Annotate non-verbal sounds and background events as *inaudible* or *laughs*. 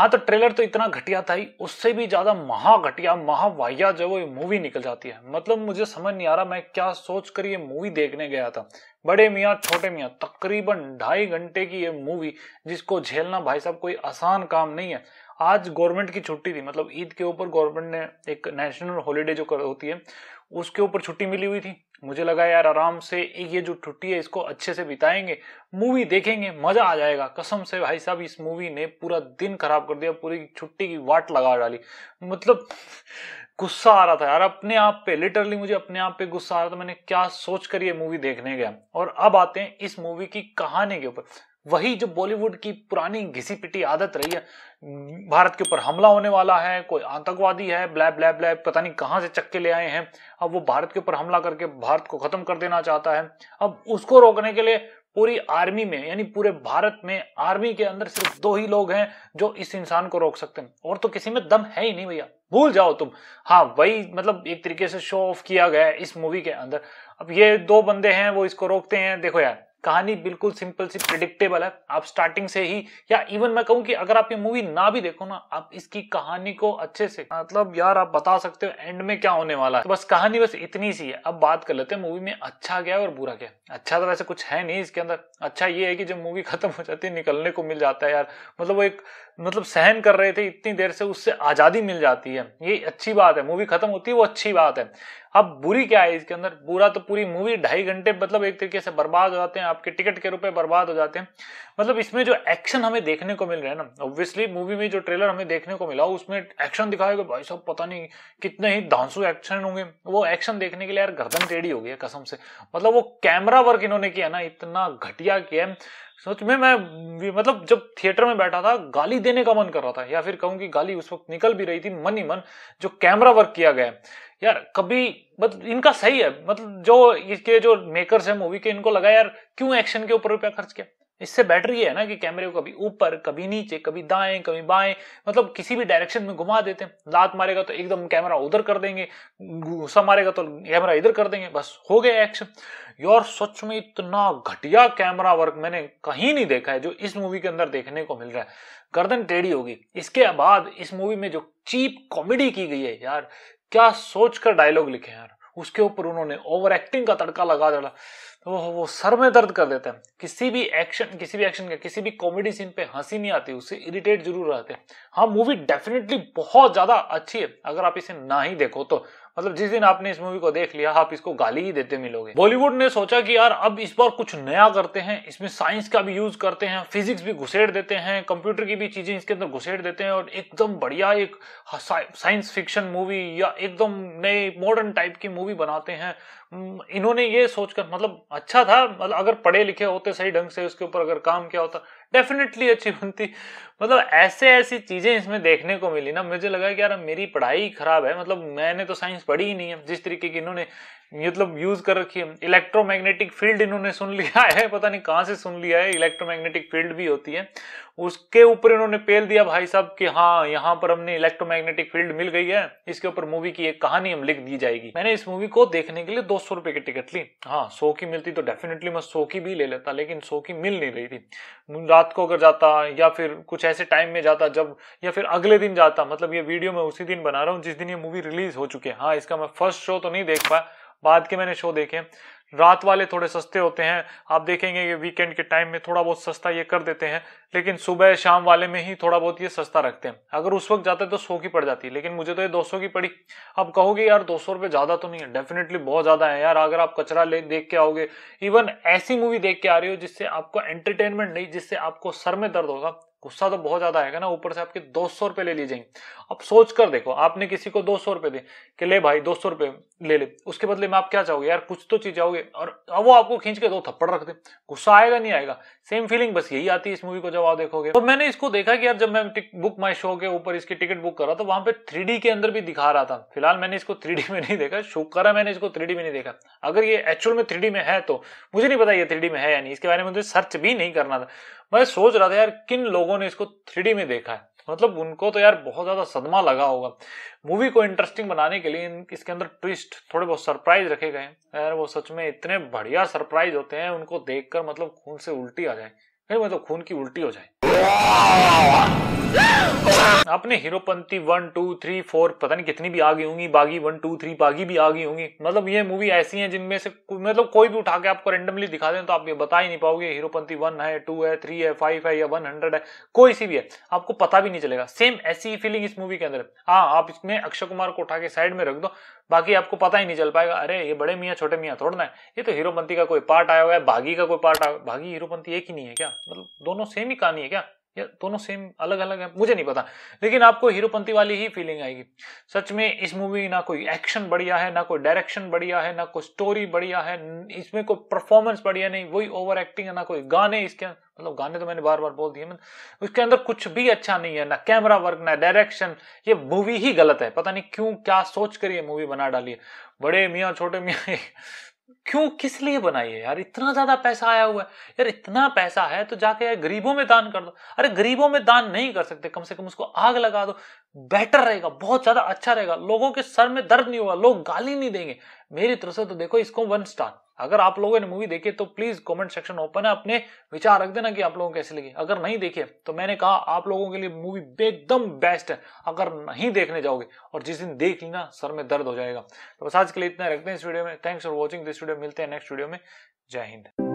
हाँ तो ट्रेलर तो इतना घटिया था ही उससे भी ज्यादा महा घटिया महावाहिया जो वो मूवी निकल जाती है मतलब मुझे समझ नहीं आ रहा मैं क्या सोच कर ये मूवी देखने गया था बड़े मियाँ छोटे मियाँ तकरीबन ढाई घंटे की ये मूवी जिसको झेलना भाई साहब कोई आसान काम नहीं है आज गवर्नमेंट की छुट्टी थी मतलब ईद के ऊपर गवर्नमेंट ने एक नेशनल हॉलीडे जो कर होती है उसके ऊपर छुट्टी मिली हुई थी मुझे लगा यार आराम से ये जो छुट्टी है इसको अच्छे से बिताएंगे मूवी देखेंगे मजा आ जाएगा कसम से भाई साहब इस मूवी ने पूरा दिन खराब कर दिया पूरी छुट्टी की वाट लगा डाली मतलब गुस्सा आ रहा था यार अपने आप पे लिटरली मुझे अपने आप पे गुस्सा आ रहा था मैंने क्या सोच कर ये मूवी देखने गया और अब आते हैं इस मूवी की कहानी के ऊपर वही जो बॉलीवुड की पुरानी घिसी पिटी आदत रही है भारत के ऊपर हमला होने वाला है कोई आतंकवादी है ब्लैब ब्लैब ब्लैब पता नहीं कहाँ से चक्के ले आए हैं अब वो भारत के ऊपर हमला करके भारत को खत्म कर देना चाहता है अब उसको रोकने के लिए पूरी आर्मी में यानी पूरे भारत में आर्मी के अंदर सिर्फ दो ही लोग हैं जो इस इंसान को रोक सकते हैं और तो किसी में दम है ही नहीं भैया भूल जाओ तुम हाँ वही मतलब एक तरीके से शो ऑफ किया गया है इस मूवी के अंदर अब ये दो बंदे हैं वो इसको रोकते हैं देखो यार कहानी बिल्कुल सिंपल सी प्रिडिक्टेबल है आप स्टार्टिंग से ही या इवन मैं कहूँ कि अगर आप ये मूवी ना भी देखो ना आप इसकी कहानी को अच्छे से मतलब यार आप बता सकते हो एंड में क्या होने वाला है तो बस कहानी बस इतनी सी है अब बात कर लेते हैं मूवी में अच्छा क्या है और बुरा क्या है अच्छा तो वैसे कुछ है नहीं इसके अंदर अच्छा ये है कि जब मूवी *laughs* खत्म हो जाती है निकलने को मिल जाता है यार मतलब वो एक मतलब सहन कर रहे थे इतनी देर से उससे आज़ादी मिल जाती है ये अच्छी बात है मूवी खत्म होती है वो अच्छी बात है अब बुरी क्या है इसके अंदर बुरा तो पूरी मूवी ढाई घंटे मतलब एक तरीके से बर्बाद हो जाते हैं आपके टिकट के रुपए बर्बाद हो जाते हैं मतलब इसमें जो एक्शन हमें देखने को मिल रहा है ना ऑब्वियसली मूवी में जो ट्रेलर हमें देखने को मिला उसमें एक्शन दिखाएगा भाई साहब पता नहीं कितने ही धांसू एक्शन होंगे वो एक्शन देखने के लिए यार गर्दन टेढ़ी हो गई है कसम से मतलब वो कैमरा वर्क इन्होंने किया ना इतना घटिया किया है सच में मैं मतलब जब थिएटर में बैठा था गाली देने का मन कर रहा था या फिर कहूँ कि गाली उस वक्त निकल भी रही थी मन ही मन जो कैमरा वर्क किया गया है यार कभी मतलब इनका सही है मतलब जो इसके जो मेकर्स हैं मूवी के इनको लगा यार क्यों एक्शन के ऊपर रुपया खर्च किया इससे बेटर ये है ना कि कैमरे को कभी ऊपर कभी नीचे कभी दाएं कभी बाएं मतलब किसी भी डायरेक्शन में घुमा देते हैं लात मारेगा तो एकदम कैमरा उधर कर देंगे गुस्सा मारेगा तो कैमरा इधर कर देंगे बस हो गया एक्शन यार सच में इतना घटिया कैमरा वर्क मैंने कहीं नहीं देखा है जो इस मूवी के अंदर देखने को मिल रहा है गर्दन टेढ़ी होगी इसके बाद इस मूवी में जो चीप कॉमेडी की गई है यार क्या सोचकर डायलॉग लिखे यार उसके ऊपर उन्होंने ओवर एक्टिंग का तड़का लगा डाला तो वो सर में दर्द कर देते हैं किसी भी एक्शन किसी भी एक्शन का किसी भी कॉमेडी सीन पे हंसी नहीं आती उससे इरिटेट जरूर रहते हैं हाँ मूवी डेफिनेटली बहुत ज्यादा अच्छी है अगर आप इसे ना ही देखो तो मतलब जिस दिन आपने इस मूवी को देख लिया आप इसको गाली ही देते मिलोगे बॉलीवुड ने सोचा कि यार अब इस बार कुछ नया करते हैं इसमें साइंस का भी यूज करते हैं फिजिक्स भी घुसेड़ देते हैं कंप्यूटर की भी चीजें इसके अंदर घुसेड़ देते हैं और एकदम बढ़िया एक साइंस फिक्शन मूवी या एकदम नए मॉडर्न टाइप की मूवी बनाते हैं हम्म, इन्होंने ये सोचकर मतलब अच्छा था मतलब अगर पढ़े लिखे होते सही ढंग से उसके ऊपर अगर काम किया होता डेफिनेटली अच्छी बनती मतलब ऐसे ऐसी चीज़ें इसमें देखने को मिली ना मुझे लगा कि यार मेरी पढ़ाई खराब है मतलब मैंने तो साइंस पढ़ी ही नहीं है जिस तरीके की इन्होंने मतलब तो यूज कर रखी है इलेक्ट्रोमैग्नेटिक फील्ड इन्होंने सुन लिया है पता नहीं कहाँ से सुन लिया है इलेक्ट्रोमैग्नेटिक फील्ड भी होती है उसके ऊपर इन्होंने पेल दिया भाई साहब कि हाँ यहाँ पर हमने इलेक्ट्रोमैग्नेटिक फील्ड मिल गई है इसके ऊपर मूवी की एक कहानी हम लिख दी जाएगी मैंने इस मूवी को देखने के लिए दो सौ रुपए की टिकट ली हाँ सो की मिलती तो डेफिनेटली मैं सो की भी ले लेता लेकिन सो की मिल नहीं रही थी रात को अगर जाता या फिर कुछ ऐसे टाइम में जाता जब या फिर अगले दिन जाता मतलब ये वीडियो मैं उसी दिन बना रहा हूँ जिस दिन ये मूवी रिलीज हो चुकी है हाँ इसका मैं फर्स्ट शो तो नहीं देख पाया बाद के मैंने शो देखे रात वाले थोड़े सस्ते होते हैं आप देखेंगे कि वीकेंड के टाइम में थोड़ा बहुत सस्ता ये कर देते हैं लेकिन सुबह शाम वाले में ही थोड़ा बहुत ये सस्ता रखते हैं अगर उस वक्त जाते तो सौ की पड़ जाती लेकिन मुझे तो ये दो सौ की पड़ी अब कहोगे यार दो सौ रुपये ज़्यादा तो नहीं है डेफिनेटली बहुत ज़्यादा है यार अगर आप कचरा ले देख के आओगे इवन ऐसी मूवी देख के आ रही हो जिससे आपको एंटरटेनमेंट नहीं जिससे आपको सर में दर्द होगा गुस्सा तो बहुत ज्यादा आएगा ना ऊपर से आपके दो सौ रुपए ले लीजिए जाएंगे अब सोच कर देखो आपने किसी को दो सौ रुपए दे कि ले भाई दो सौ रुपये ले ले उसके बदले में आप क्या चाहोगे यार कुछ तो चीज चाहोगे और वो आपको खींच के दो थप्पड़ रख दे गुस्सा आएगा नहीं आएगा सेम फीलिंग बस यही आती है इस मूवी को जब आप देखोगे तो मैंने इसको देखा कि यार जब मैं बुक माई शो के ऊपर इसकी टिकट बुक कर था तो वहां पे थ्री के अंदर भी दिखा रहा था फिलहाल मैंने इसको थ्री में नहीं देखा शो करा मैंने इसको थ्री में नहीं देखा अगर ये एक्चुअल में थ्री में है तो मुझे नहीं पता ये थ्री में है या नहीं इसके बारे में मुझे सर्च भी नहीं करना था मैं सोच रहा था यार किन लोगों ने इसको थ्री में देखा है मतलब उनको तो यार बहुत ज्यादा सदमा लगा होगा मूवी को इंटरेस्टिंग बनाने के लिए इसके अंदर ट्विस्ट थोड़े बहुत सरप्राइज रखे गए यार वो सच में इतने बढ़िया सरप्राइज होते हैं उनको देखकर मतलब खून से उल्टी आ जाए मतलब खून की उल्टी हो जाए अपने Heropanti one two three four पता नहीं कितनी भी आ गई होंगी बागी वन टू थ्री बागी भी आ गई होंगी मतलब ये मूवी ऐसी है जिनमें से मतलब कोई भी उठा के आपको रेंडमली दिखा दें तो आप ये बता ही नहीं पाओगे हीरोपंती वन है टू है थ्री है फाइव है या वन हंड्रेड है कोई सी भी है आपको पता भी नहीं चलेगा सेम ऐसी ही फीलिंग इस मूवी के अंदर हाँ आप इसमें अक्षय कुमार को उठा के साइड में रख दो बाकी आपको पता ही नहीं चल पाएगा अरे ये बड़े मियाँ छोटे मियाँ थोड़ना है ये तो हीरोपंती का कोई पार्ट आया हुआ है बागी का कोई पार्ट आया भागी हीरोपंती एक ही नहीं है क्या मतलब दोनों सेम ही कहानी है क्या या दोनों सेम अलग अलग है मुझे नहीं पता लेकिन आपको हीरोपंती वाली ही फीलिंग आएगी सच में इस मूवी ना कोई एक्शन बढ़िया है ना कोई डायरेक्शन बढ़िया है ना कोई स्टोरी बढ़िया है इसमें कोई परफॉर्मेंस बढ़िया नहीं वही ओवर एक्टिंग है ना कोई गाने इसके अं-, मतलब गाने तो मैंने बार बार बोल दिए मतलब उसके अंदर कुछ भी अच्छा नहीं है ना कैमरा वर्क ना डायरेक्शन ये मूवी ही गलत है पता नहीं क्यों क्या सोच कर ये मूवी बना डाली है बड़े मियाँ छोटे मियाँ क्यों किस लिए बनाई है यार इतना ज्यादा पैसा आया हुआ है यार इतना पैसा है तो जाके यार गरीबों में दान कर दो अरे गरीबों में दान नहीं कर सकते कम से कम उसको आग लगा दो बेटर रहेगा बहुत ज्यादा अच्छा रहेगा लोगों के सर में दर्द नहीं होगा लोग गाली नहीं देंगे मेरी तरफ से तो देखो इसको वन स्टार अगर आप लोगों ने मूवी देखी तो प्लीज कमेंट सेक्शन ओपन है अपने विचार रख देना कि आप लोगों को कैसे लगी अगर नहीं देखे तो मैंने कहा आप लोगों के लिए मूवी एकदम बेस्ट है अगर नहीं देखने जाओगे और जिस दिन देख लेना सर में दर्द हो जाएगा तो बस आज के लिए इतना रखते हैं इस वीडियो में thanks for watching this video मिलते हैं नेक्स्ट वीडियो में जय हिंद